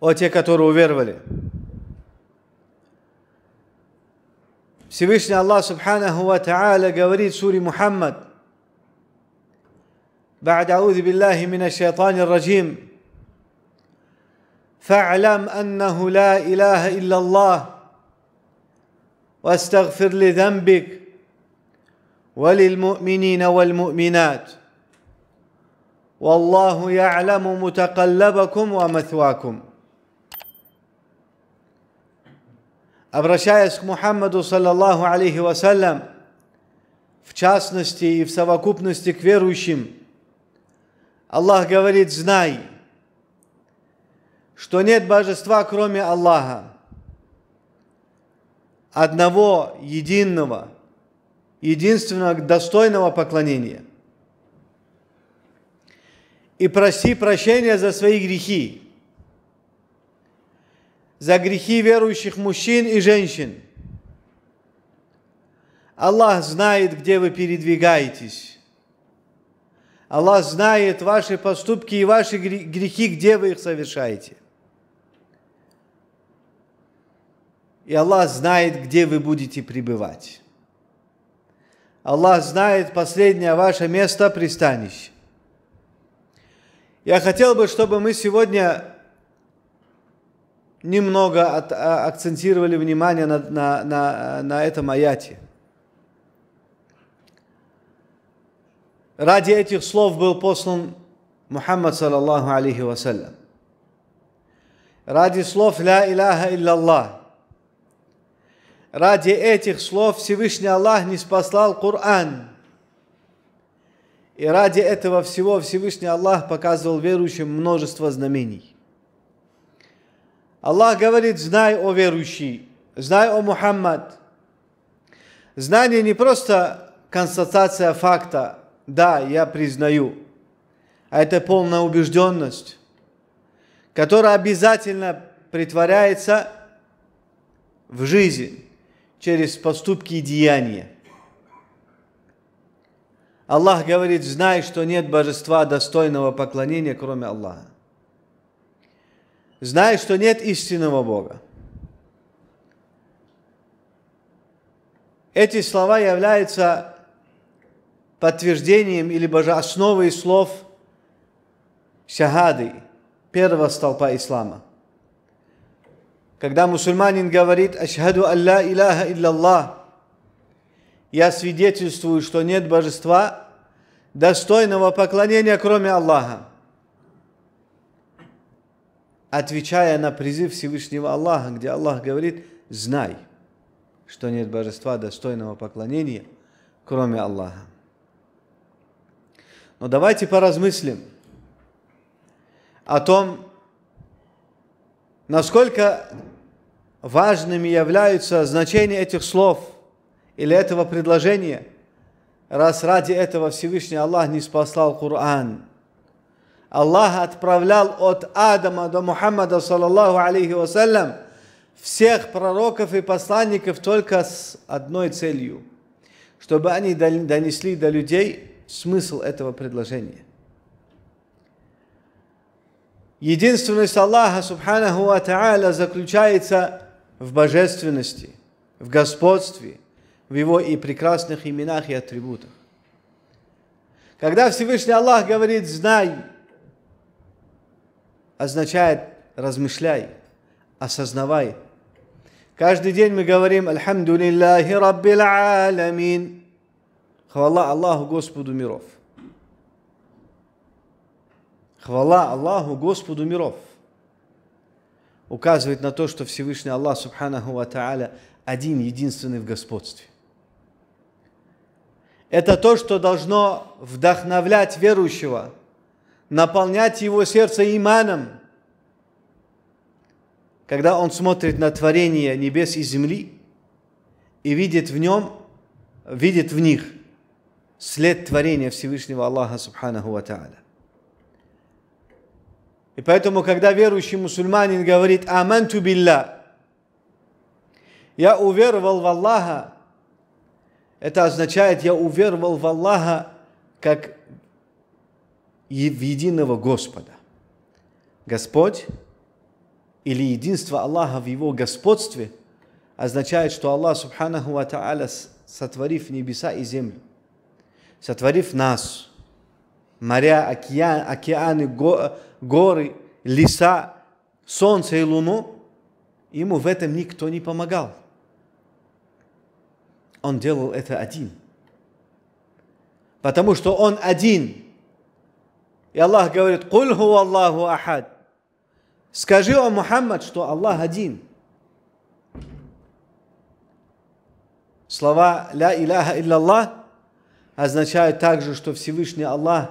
о те, которые уверовали. Всевышний Аллах Субханаху Ва Та'аля говорит в суре Мухаммад, بعد أعوذ بالله من الشيطان الرجيم فاعلم أنه لا إله إلا الله واستغفر لذنبك وللمؤمنين والمؤمنات والله يعلم متقلبكم ومثواكم обращаясь к Мухаммаду, саллаллаху алейхи вассалям, в частности и в совокупности к верующим, Аллах говорит, знай, что нет божества, кроме Аллаха, одного, единого, единственного, достойного поклонения. И проси прощения за свои грехи, за грехи верующих мужчин и женщин. Аллах знает, где вы передвигаетесь. Аллах знает ваши поступки и ваши грехи, где вы их совершаете. И Аллах знает, где вы будете пребывать. Аллах знает последнее ваше место пристанище. Я хотел бы, чтобы мы сегодня немного от, а, акцентировали внимание на, на, на, на этом аяте. Ради этих слов был послан Мухаммад, саллаллаху алейхи вассалям. Ради слов «Ля Иляха Иллаллах». Ради этих слов Всевышний Аллах не спаслал Коран. И ради этого всего Всевышний Аллах показывал верующим множество знамений. Аллах говорит, знай, о верующий, знай, о Мухаммад. Знание не просто констатация факта, да, я признаю, а это полная убежденность, которая обязательно притворяется в жизнь через поступки и деяния. Аллах говорит, знай, что нет божества достойного поклонения, кроме Аллаха знает, что нет истинного Бога. Эти слова являются подтверждением или даже основой слов шахады, первого столпа ислама. Когда мусульманин говорит «Ашхаду Алла Илаха Иллаллах», «Я свидетельствую, что нет божества, достойного поклонения, кроме Аллаха» отвечая на призыв Всевышнего Аллаха, где Аллах говорит «Знай, что нет божества достойного поклонения, кроме Аллаха». Но давайте поразмыслим о том, насколько важными являются значения этих слов или этого предложения, раз ради этого Всевышний Аллах не спасал Коран – Аллах отправлял от Адама до Мухаммада, саллаллаху алейхи вассалям, всех пророков и посланников только с одной целью, чтобы они донесли до людей смысл этого предложения. Единственность Аллаха, субханаху ва та'аля, заключается в божественности, в господстве, в его и прекрасных именах и атрибутах. Когда Всевышний Аллах говорит «знай», означает размышляй, осознавай. Каждый день мы говорим «Альхамду лиллахи раббил аламин». Хвала Аллаху Господу миров. Хвала Аллаху Господу миров. Указывает на то, что Всевышний Аллах Субханаху Ва Тааля один, единственный в господстве. Это то, что должно вдохновлять верующего – наполнять его сердце иманом. Когда он смотрит на творение небес и земли и видит в нем, видит в них след творения Всевышнего Аллаха Субханаху Ва Та'аля. И поэтому, когда верующий мусульманин говорит «Аманту билля», «Я уверовал в Аллаха», это означает «Я уверовал в Аллаха», как и в единого Господа. Господь или единство Аллаха в его господстве означает, что Аллах, субханаху ва та'аля, сотворив небеса и землю, сотворив нас, моря, океан, океаны, го, горы, леса, солнце и луну, ему в этом никто не помогал. Он делал это один. Потому что он один – и Аллах говорит, «Куль Аллаху ахад». Скажи, о Мухаммад, что Аллах один. Слова «Ля иляха илляллах» означают также, что Всевышний Аллах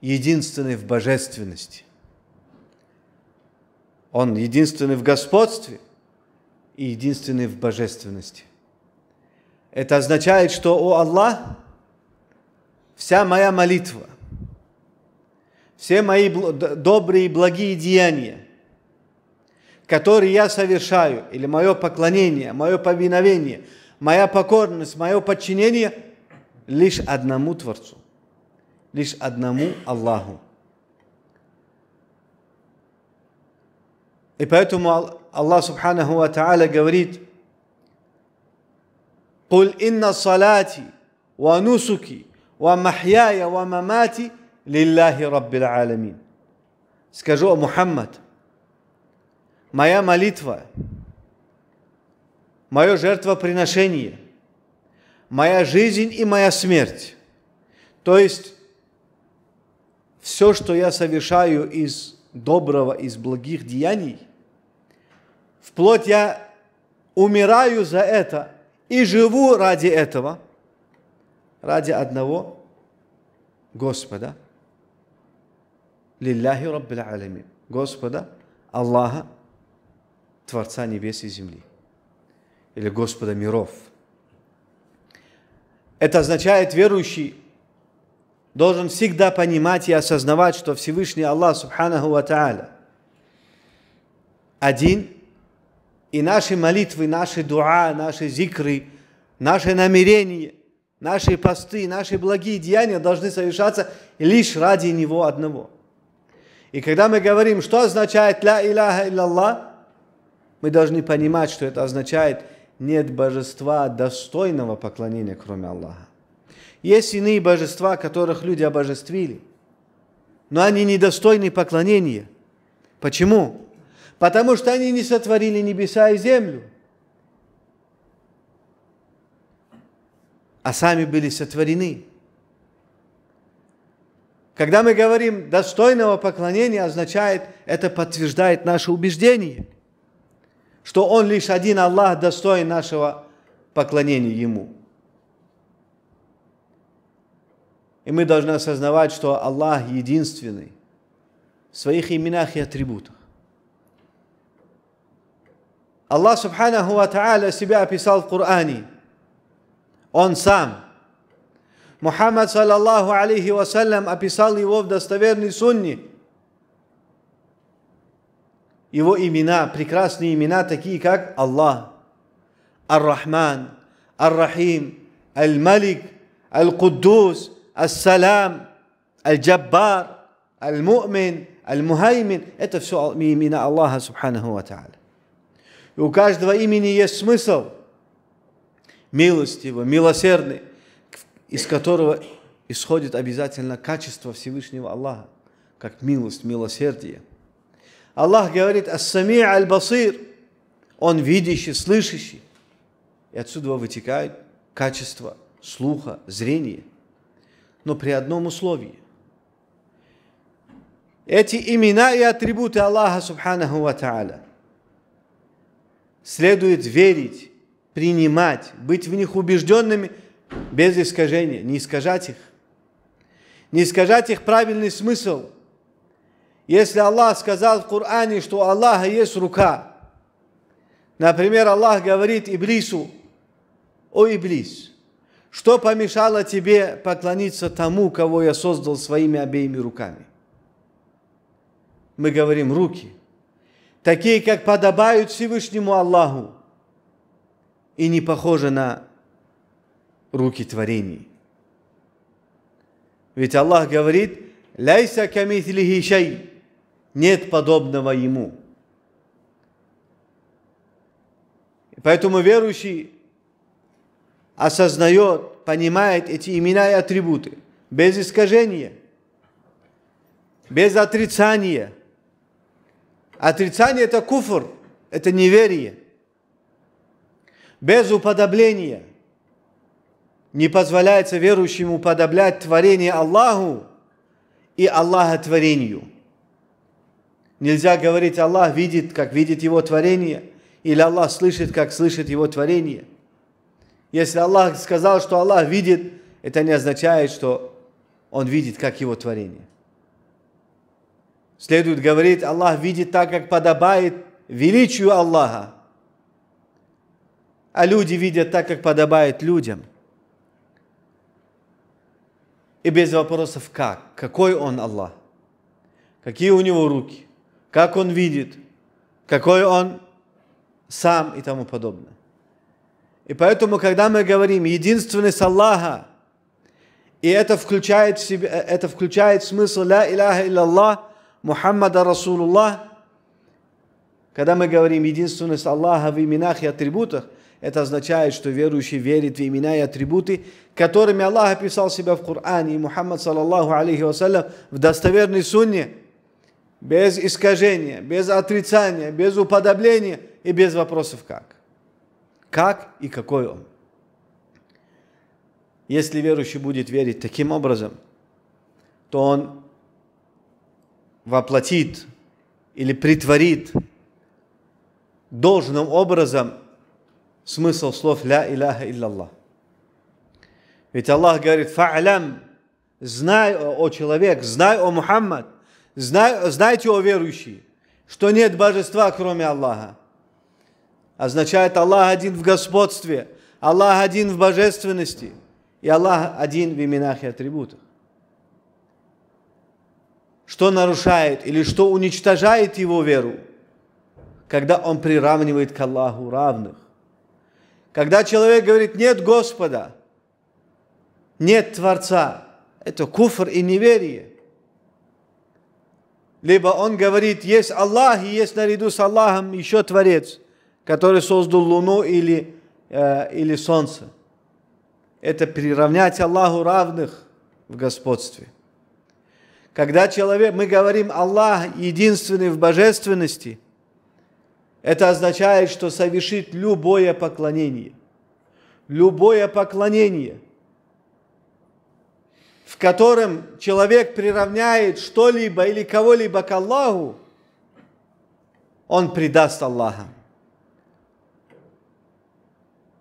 единственный в божественности. Он единственный в господстве и единственный в божественности. Это означает, что, о Аллах, вся моя молитва – все мои добрые и благие деяния, которые я совершаю, или мое поклонение, мое повиновение, моя покорность, мое подчинение лишь одному Творцу, лишь одному Аллаху. И поэтому Аллах Субханаху Ва Та'аля говорит, «Куль инна салати ва нусуки ва махьяя ва мамати – Лилляхи Раббил Алямин. Скажу, о Мухаммад, моя молитва, мое жертвоприношение, моя жизнь и моя смерть, то есть все, что я совершаю из доброго, из благих деяний, вплоть я умираю за это и живу ради этого, ради одного Господа – Лилляхи Раббил Алямин. Господа, Аллаха, Творца небес и земли. Или Господа миров. Это означает, верующий должен всегда понимать и осознавать, что Всевышний Аллах, Субханаху Ва Тааля, один, и наши молитвы, наши дуа, наши зикры, наши намерения, наши посты, наши благие деяния должны совершаться лишь ради Него одного – и когда мы говорим, что означает «Ля Иляха Иллаллах», мы должны понимать, что это означает «нет божества достойного поклонения, кроме Аллаха». Есть иные божества, которых люди обожествили, но они недостойны поклонения. Почему? Потому что они не сотворили небеса и землю, а сами были сотворены – когда мы говорим «достойного поклонения», означает, это подтверждает наше убеждение, что Он лишь один Аллах достоин нашего поклонения Ему. И мы должны осознавать, что Аллах единственный в своих именах и атрибутах. Аллах Субханаху Ва Та'аля себя описал в Коране. Он сам – Muhammad sallallahu alaihi wasallam описал его в достоверной сунне. Его имена, прекрасные имена, такие как Аллах, Ар-Рахман, Ар-Рахим, Аль-Малик, Аль-Куддус, Ас-Салам, Аль-Джаббар, Аль-Му'мин, Аль-Мухаймин. Это все имена Аллаха, субханаху ва та'аля. И у каждого имени есть смысл. Милостивый, милосердный. из которого исходит обязательно качество Всевышнего Аллаха, как милость, милосердие. Аллах говорит «Ас-Сами аль-Басир» Он видящий, слышащий. И отсюда вытекает качество слуха, зрения. Но при одном условии. Эти имена и атрибуты Аллаха Субханаху Ва Та'аля следует верить, принимать, быть в них убежденными – без искажения, не искажать их, не искажать их правильный смысл. Если Аллах сказал в Коране, что Аллаха есть рука, например, Аллах говорит Иблису, «О, Иблис, что помешало тебе поклониться тому, кого я создал своими обеими руками?» Мы говорим «руки», такие, как подобают Всевышнему Аллаху, и не похожи на руки творений. Ведь Аллах говорит, «Ляйса камитхлихи шай» – нет подобного ему. Поэтому верующий осознает, понимает эти имена и атрибуты без искажения, без отрицания. Отрицание – это куфр, это неверие. Без уподобления – не позволяется верующему подоблять творение Аллаху и Аллаха творению. Нельзя говорить, Аллах видит, как видит его творение, или Аллах слышит, как слышит его творение. Если Аллах сказал, что Аллах видит, это не означает, что он видит, как его творение. Следует говорить, Аллах видит так, как подобает величию Аллаха, а люди видят так, как подобает людям – и без вопросов «как?», какой он Аллах, какие у него руки, как он видит, какой он сам и тому подобное. И поэтому, когда мы говорим «единственность Аллаха», и это включает в, себя, э, это включает в смысл «Ля Илляха Иллаллах», «Мухаммада Расулуллах», когда мы говорим единственность Аллаха в именах и атрибутах, это означает, что верующий верит в имена и атрибуты, которыми Аллах описал себя в Коране и Мухаммад, саллаллаху алейхи вассалям, в достоверной сунне, без искажения, без отрицания, без уподобления и без вопросов «как». Как и какой он. Если верующий будет верить таким образом, то он воплотит или притворит должным образом смысл слов «Ля Иляха Иллаллах». Ведь Аллах говорит «Фа'лям» – «Знай, о человек, знай, о Мухаммад, знай, знайте, о верующие, что нет божества, кроме Аллаха». Означает Аллах один в господстве, Аллах один в божественности, и Аллах один в именах и атрибутах. Что нарушает или что уничтожает его веру – когда он приравнивает к Аллаху равных. Когда человек говорит, нет Господа, нет Творца, это куфр и неверие. Либо он говорит, есть Аллах, и есть наряду с Аллахом еще Творец, который создал Луну или, э, или Солнце. Это приравнять Аллаху равных в господстве. Когда человек, мы говорим, Аллах единственный в божественности – это означает, что совершит любое поклонение. Любое поклонение, в котором человек приравняет что-либо или кого-либо к Аллаху, он предаст Аллаха.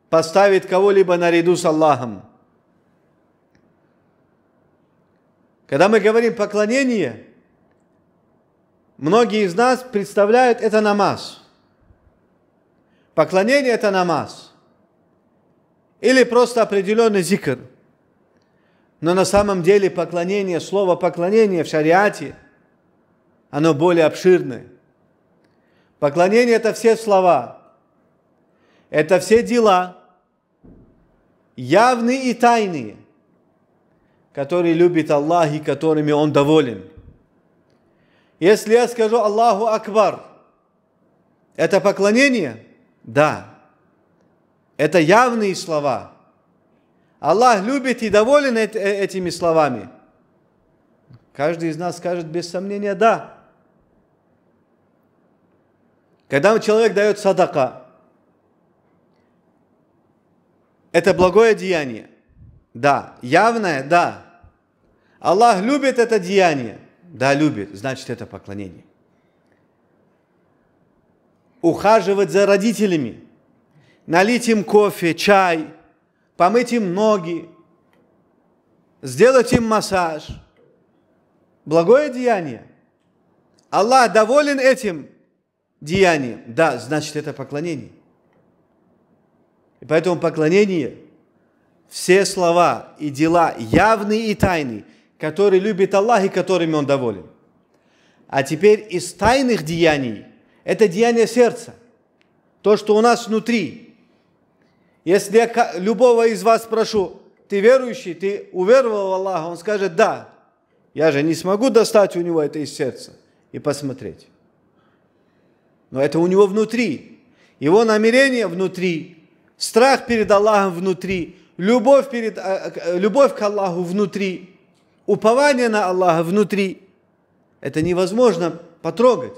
Поставит кого-либо наряду с Аллахом. Когда мы говорим поклонение, многие из нас представляют это намаз – Поклонение – это намаз. Или просто определенный зикр. Но на самом деле поклонение, слово поклонение в шариате, оно более обширное. Поклонение – это все слова, это все дела, явные и тайные, которые любит Аллах и которыми Он доволен. Если я скажу Аллаху Акбар, это поклонение – да, это явные слова. Аллах любит и доволен э, этими словами. Каждый из нас скажет без сомнения «да». Когда человек дает садака, это благое деяние. Да. Явное? Да. Аллах любит это деяние. Да, любит. Значит, это поклонение ухаживать за родителями, налить им кофе, чай, помыть им ноги, сделать им массаж. Благое деяние. Аллах доволен этим деянием. Да, значит, это поклонение. И поэтому поклонение, все слова и дела явные и тайные, которые любит Аллах и которыми Он доволен. А теперь из тайных деяний – это деяние сердца, то, что у нас внутри. Если я любого из вас спрошу, ты верующий, ты уверовал в Аллаха, он скажет, да, я же не смогу достать у него это из сердца и посмотреть. Но это у него внутри. Его намерение внутри, страх перед Аллахом внутри, любовь, перед, э, э, любовь к Аллаху внутри, упование на Аллаха внутри. Это невозможно потрогать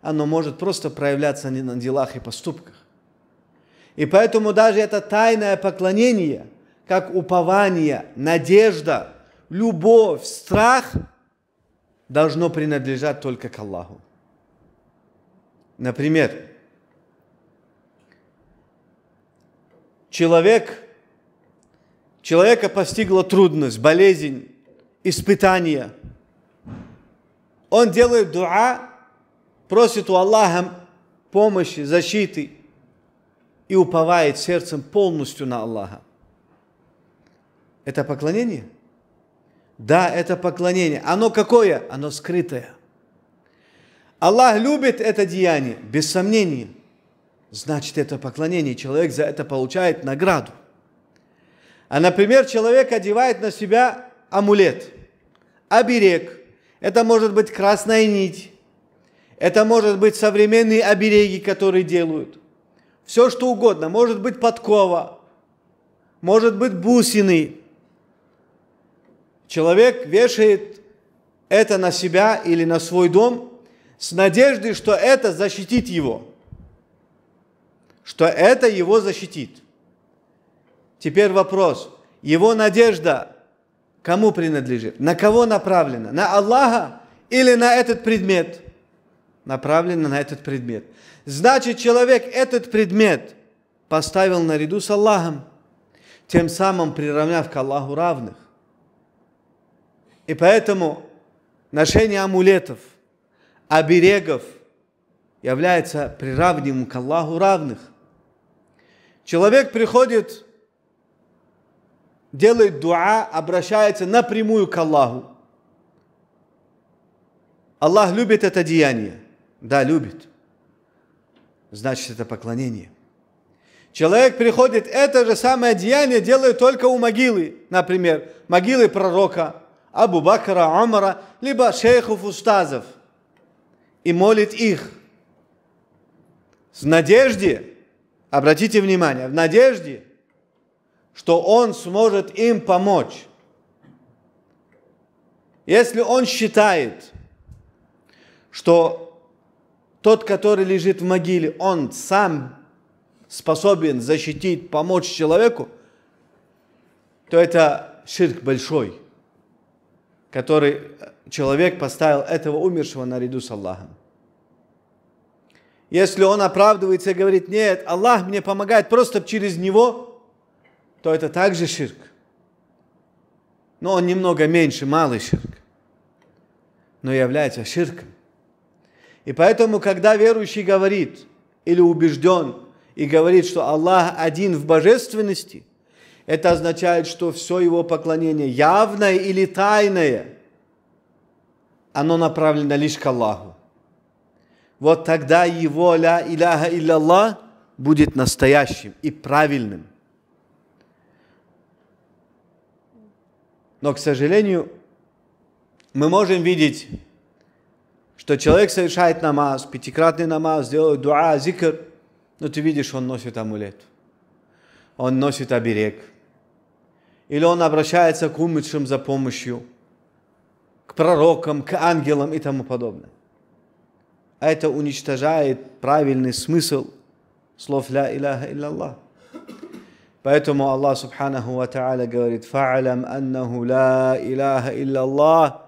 оно может просто проявляться не на делах и поступках. И поэтому даже это тайное поклонение, как упование, надежда, любовь, страх, должно принадлежать только к Аллаху. Например, человек, человека постигла трудность, болезнь, испытание. Он делает дуа просит у Аллаха помощи, защиты и уповает сердцем полностью на Аллаха. Это поклонение? Да, это поклонение. Оно какое? Оно скрытое. Аллах любит это деяние, без сомнения. Значит, это поклонение. Человек за это получает награду. А, например, человек одевает на себя амулет, оберег. Это может быть красная нить, это может быть современные обереги, которые делают. Все что угодно. Может быть подкова. Может быть бусины. Человек вешает это на себя или на свой дом с надеждой, что это защитит его. Что это его защитит. Теперь вопрос. Его надежда кому принадлежит? На кого направлена? На Аллаха или на этот предмет – направлена на этот предмет. Значит, человек этот предмет поставил наряду с Аллахом, тем самым приравняв к Аллаху равных. И поэтому ношение амулетов, оберегов является приравненным к Аллаху равных. Человек приходит, делает дуа, обращается напрямую к Аллаху. Аллах любит это деяние. Да, любит. Значит, это поклонение. Человек приходит, это же самое деяние делают только у могилы, например, могилы пророка, Абу Бакара, Амара, либо шейхов устазов, и молит их с надежде, обратите внимание, в надежде, что он сможет им помочь. Если он считает, что тот, который лежит в могиле, он сам способен защитить, помочь человеку, то это ширк большой, который человек поставил этого умершего наряду с Аллахом. Если он оправдывается и говорит, нет, Аллах мне помогает просто через него, то это также ширк. Но он немного меньше, малый ширк. Но является ширком. И поэтому, когда верующий говорит или убежден и говорит, что Аллах один в божественности, это означает, что все его поклонение, явное или тайное, оно направлено лишь к Аллаху. Вот тогда его ля иляха Аллах будет настоящим и правильным. Но, к сожалению, мы можем видеть что человек совершает намаз, пятикратный намаз, делает дуа, зикр, но ты видишь, он носит амулет, он носит оберег. Или он обращается к умершим за помощью, к пророкам, к ангелам и тому подобное. А это уничтожает правильный смысл слов «Ля Илляха Илляллах». Поэтому Аллах Субханаху Ва Та'аля говорит «Фа'алям аннаху ла Илляха Илляллах»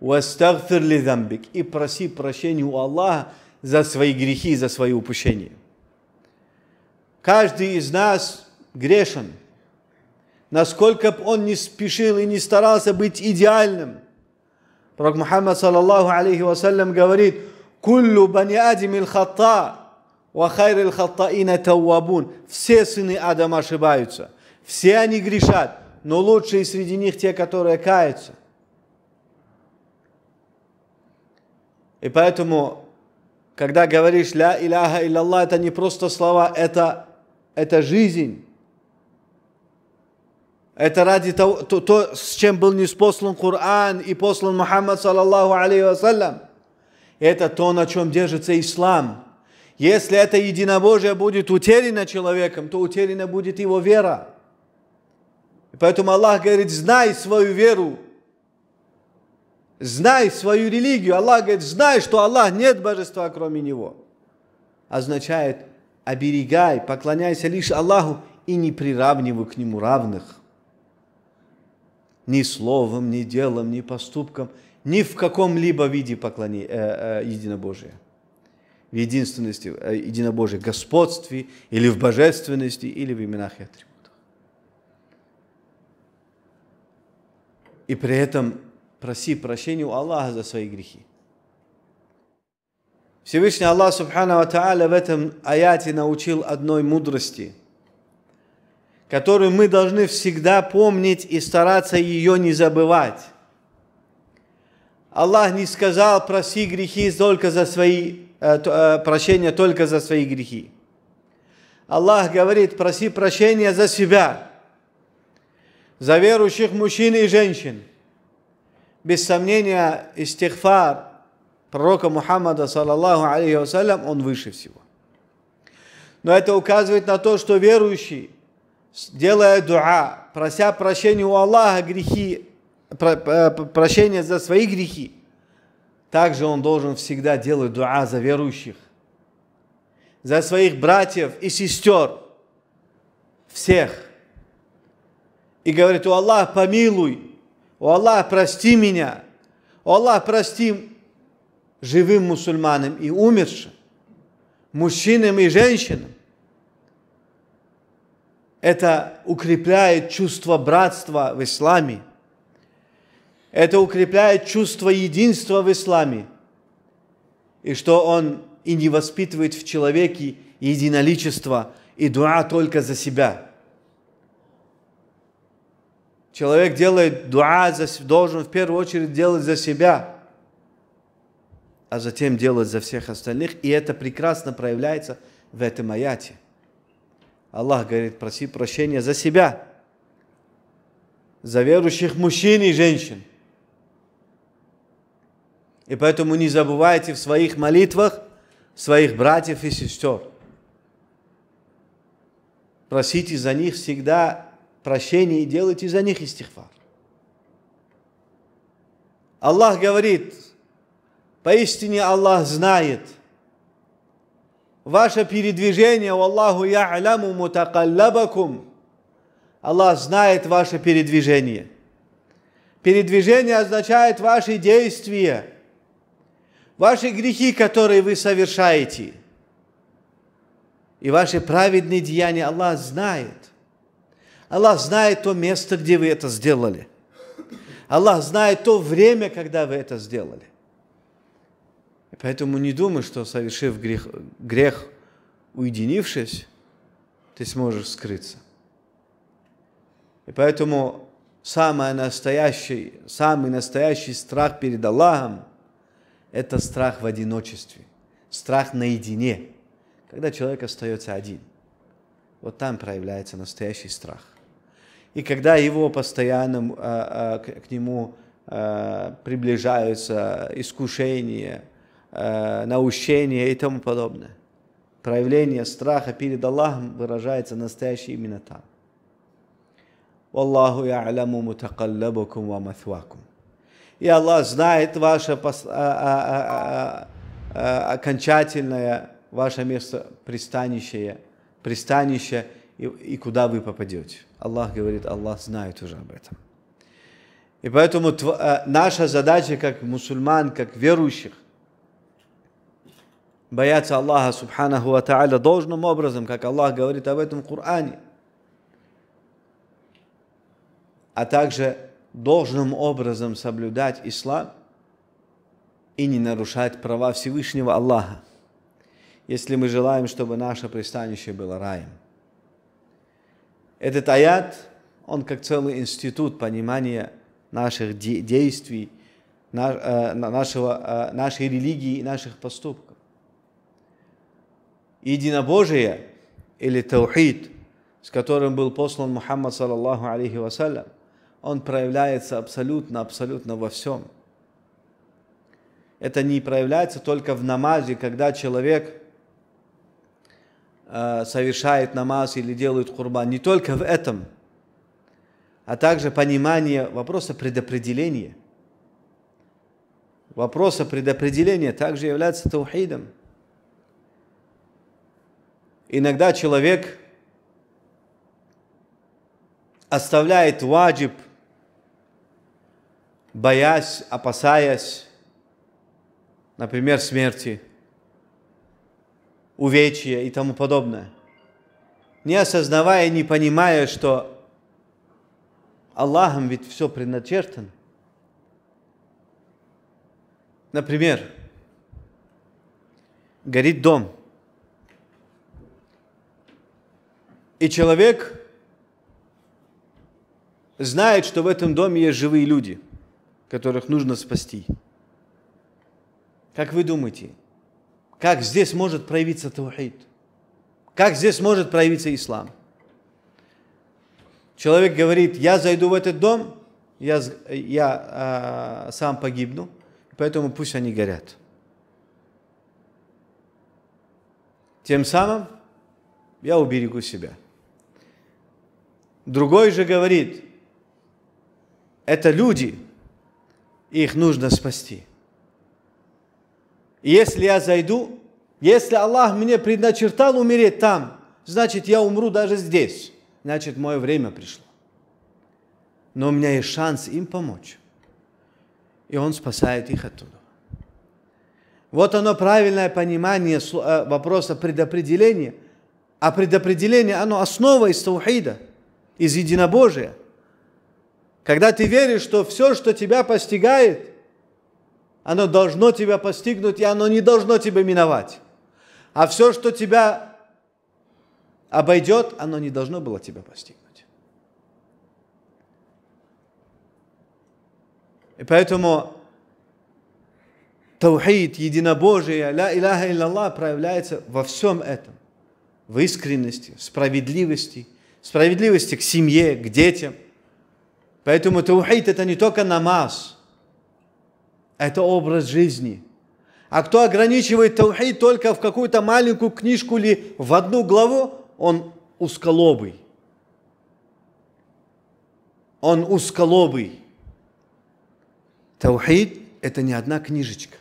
«Вастагфир ли замбик» и проси прощения у Аллаха за свои грехи, за свои упущения. Каждый из нас грешен. Насколько бы он не спешил и не старался быть идеальным, пророк Мухаммад, саллаллаху алейхи вассалям, говорит, «Куллю бани адим хатта, ва хайр хаттаина тауабун». Все сыны Адама ошибаются, все они грешат, но лучшие среди них те, которые каются. И поэтому, когда говоришь «Ля Иляха Иллаллах», это не просто слова, это, это жизнь. Это ради того, то, то, с чем был неспослан Коран и послан Мухаммад, саллаллаху алейхи вассалям. Это то, на чем держится ислам. Если это единобожие будет утеряно человеком, то утеряна будет его вера. И поэтому Аллах говорит, знай свою веру, знай свою религию. Аллах говорит, знай, что Аллах нет божества, кроме Него. Означает, оберегай, поклоняйся лишь Аллаху и не приравнивай к Нему равных. Ни словом, ни делом, ни поступком, ни в каком-либо виде поклони, э, э, единобожия. В единственности, э, единобожия, господстве, или в божественности, или в именах и атрибутах. И при этом проси прощения у Аллаха за свои грехи. Всевышний Аллах Субхану Тааля в этом аяте научил одной мудрости, которую мы должны всегда помнить и стараться ее не забывать. Аллах не сказал проси грехи только за свои э, э, прощения только за свои грехи. Аллах говорит, проси прощения за себя, за верующих мужчин и женщин – без сомнения, истихфар пророка Мухаммада, саллаллаху алейхи вассалям, он выше всего. Но это указывает на то, что верующий, делая дуа, прося прощения у Аллаха грехи, э, прощения за свои грехи, также он должен всегда делать дуа за верующих, за своих братьев и сестер, всех. И говорит, у Аллаха помилуй, о Аллах, прости меня. О Аллах, прости живым мусульманам и умершим, мужчинам и женщинам. Это укрепляет чувство братства в исламе. Это укрепляет чувство единства в исламе. И что он и не воспитывает в человеке единоличество и дуа только за себя – Человек делает дуа, должен в первую очередь делать за себя, а затем делать за всех остальных. И это прекрасно проявляется в этом аяте. Аллах говорит, проси прощения за себя, за верующих мужчин и женщин. И поэтому не забывайте в своих молитвах своих братьев и сестер. Просите за них всегда Прощение и делайте за них истихфар. Аллах говорит, поистине Аллах знает – ваше передвижение, Аллаху я'ляму мутакаллабакум. Аллах знает ваше передвижение. Передвижение означает ваши действия, ваши грехи, которые вы совершаете, и ваши праведные деяния Аллах знает. Аллах знает то место, где вы это сделали. Аллах знает то время, когда вы это сделали. И поэтому не думай, что совершив грех, грех, уединившись, ты сможешь скрыться. И поэтому самый настоящий, самый настоящий страх перед Аллахом – это страх в одиночестве, страх наедине, когда человек остается один. Вот там проявляется настоящий страх – и когда его постоянно а, а, к, нему а, приближаются искушения, наущения и тому подобное, проявление страха перед Аллахом выражается настоящий именно там. «Валлаху я'ламу мутакаллабукум ва матвакум. И Аллах знает ваше окончательное ваше место пристанище, пристанище – и, и куда вы попадете. Аллах говорит, Аллах знает уже об этом. И поэтому э, наша задача как мусульман, как верующих, бояться Аллаха Субханаху Ва Тааля должным образом, как Аллах говорит об этом в Коране. А также должным образом соблюдать ислам и не нарушать права Всевышнего Аллаха, если мы желаем, чтобы наше пристанище было раем. Этот аят, он как целый институт понимания наших де действий, на, э, нашего, э, нашей религии и наших поступков. Единобожие или таухид, с которым был послан Мухаммад, саллаллаху алейхи вассалям, он проявляется абсолютно, абсолютно во всем. Это не проявляется только в намазе, когда человек – Э, совершают намаз или делают курбан. Не только в этом, а также понимание вопроса предопределения. Вопроса предопределения также является таухидом. Иногда человек оставляет ваджиб, боясь, опасаясь, например, смерти – увечья и тому подобное. Не осознавая, не понимая, что Аллахом ведь все предначертано. Например, горит дом. И человек знает, что в этом доме есть живые люди, которых нужно спасти. Как вы думаете, как здесь может проявиться таухид? Как здесь может проявиться ислам? Человек говорит, я зайду в этот дом, я, я э, сам погибну, поэтому пусть они горят. Тем самым я уберегу себя. Другой же говорит, это люди, их нужно спасти. Если я зайду, если Аллах мне предначертал умереть там, значит, я умру даже здесь. Значит, мое время пришло. Но у меня есть шанс им помочь. И он спасает их оттуда. Вот оно правильное понимание э, вопроса предопределения. А предопределение, оно основа из таухида, из единобожия. Когда ты веришь, что все, что тебя постигает, оно должно тебя постигнуть, и оно не должно тебя миновать. А все, что тебя обойдет, оно не должно было тебя постигнуть. И поэтому таухид, единобожие, ля иляха иллаллах проявляется во всем этом. В искренности, справедливости, справедливости к семье, к детям. Поэтому таухид – это не только намаз – это образ жизни. А кто ограничивает таухид только в какую-то маленькую книжку или в одну главу, он узколобый. Он узколобый. Таухид – это не одна книжечка.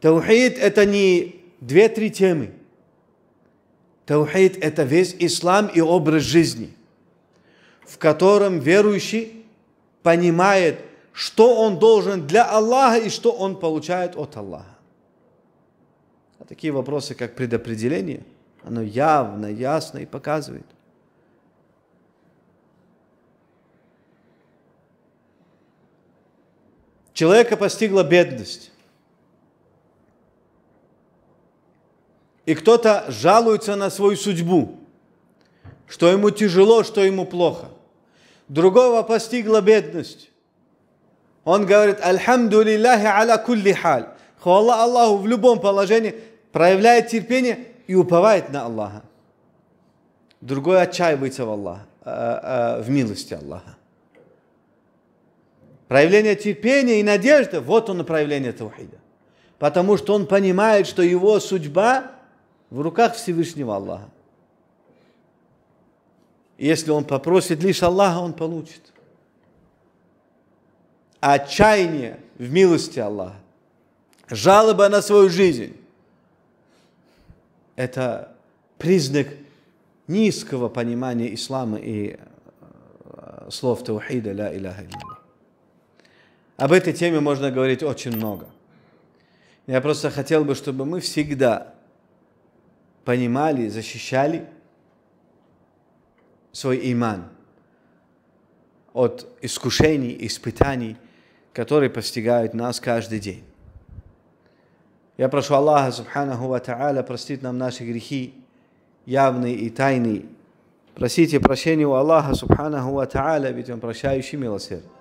Таухид – это не две-три темы. Таухид – это весь ислам и образ жизни, в котором верующий понимает – что он должен для Аллаха и что он получает от Аллаха. А такие вопросы, как предопределение, оно явно, ясно и показывает. Человека постигла бедность. И кто-то жалуется на свою судьбу, что ему тяжело, что ему плохо. Другого постигла бедность он говорит, «Альхамду лилляхи аля кулли халь». Хвала Аллаху в любом положении, проявляет терпение и уповает на Аллаха. Другой отчаивается в Аллах, э, э, в милости Аллаха. Проявление терпения и надежды – вот он проявление Таухида. Потому что он понимает, что его судьба в руках Всевышнего Аллаха. Если он попросит лишь Аллаха, он получит отчаяние в милости Аллаха, жалоба на свою жизнь – это признак низкого понимания ислама и э, слов таухида «Ля иляха илляллах». Об этой теме можно говорить очень много. Я просто хотел бы, чтобы мы всегда понимали, защищали свой иман от искушений, испытаний, которые постигают нас каждый день. Я прошу Аллаха, Субханаху Ва Та'аля, простить нам наши грехи, явные и тайные. Просите прощения у Аллаха, Субханаху Ва Та'аля, ведь Он прощающий милосердный.